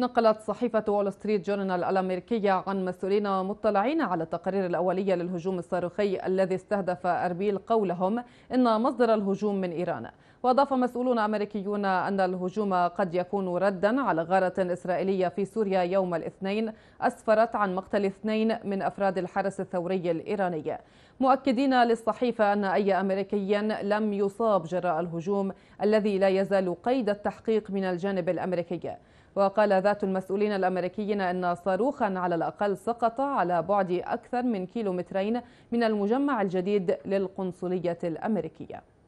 نقلت صحيفة وول ستريت جورنال الأمريكية عن مسؤولين مطلعين على التقارير الأولية للهجوم الصاروخي الذي استهدف أربيل قولهم إن مصدر الهجوم من إيران وأضاف مسؤولون أمريكيون أن الهجوم قد يكون ردا على غارة إسرائيلية في سوريا يوم الاثنين أسفرت عن مقتل اثنين من أفراد الحرس الثوري الإيراني مؤكدين للصحيفة أن أي أمريكي لم يصاب جراء الهجوم الذي لا يزال قيد التحقيق من الجانب الأمريكي وقال ذا ذات المسؤولين الأمريكيين أن صاروخا على الأقل سقط على بعد أكثر من كيلومترين من المجمع الجديد للقنصلية الأمريكية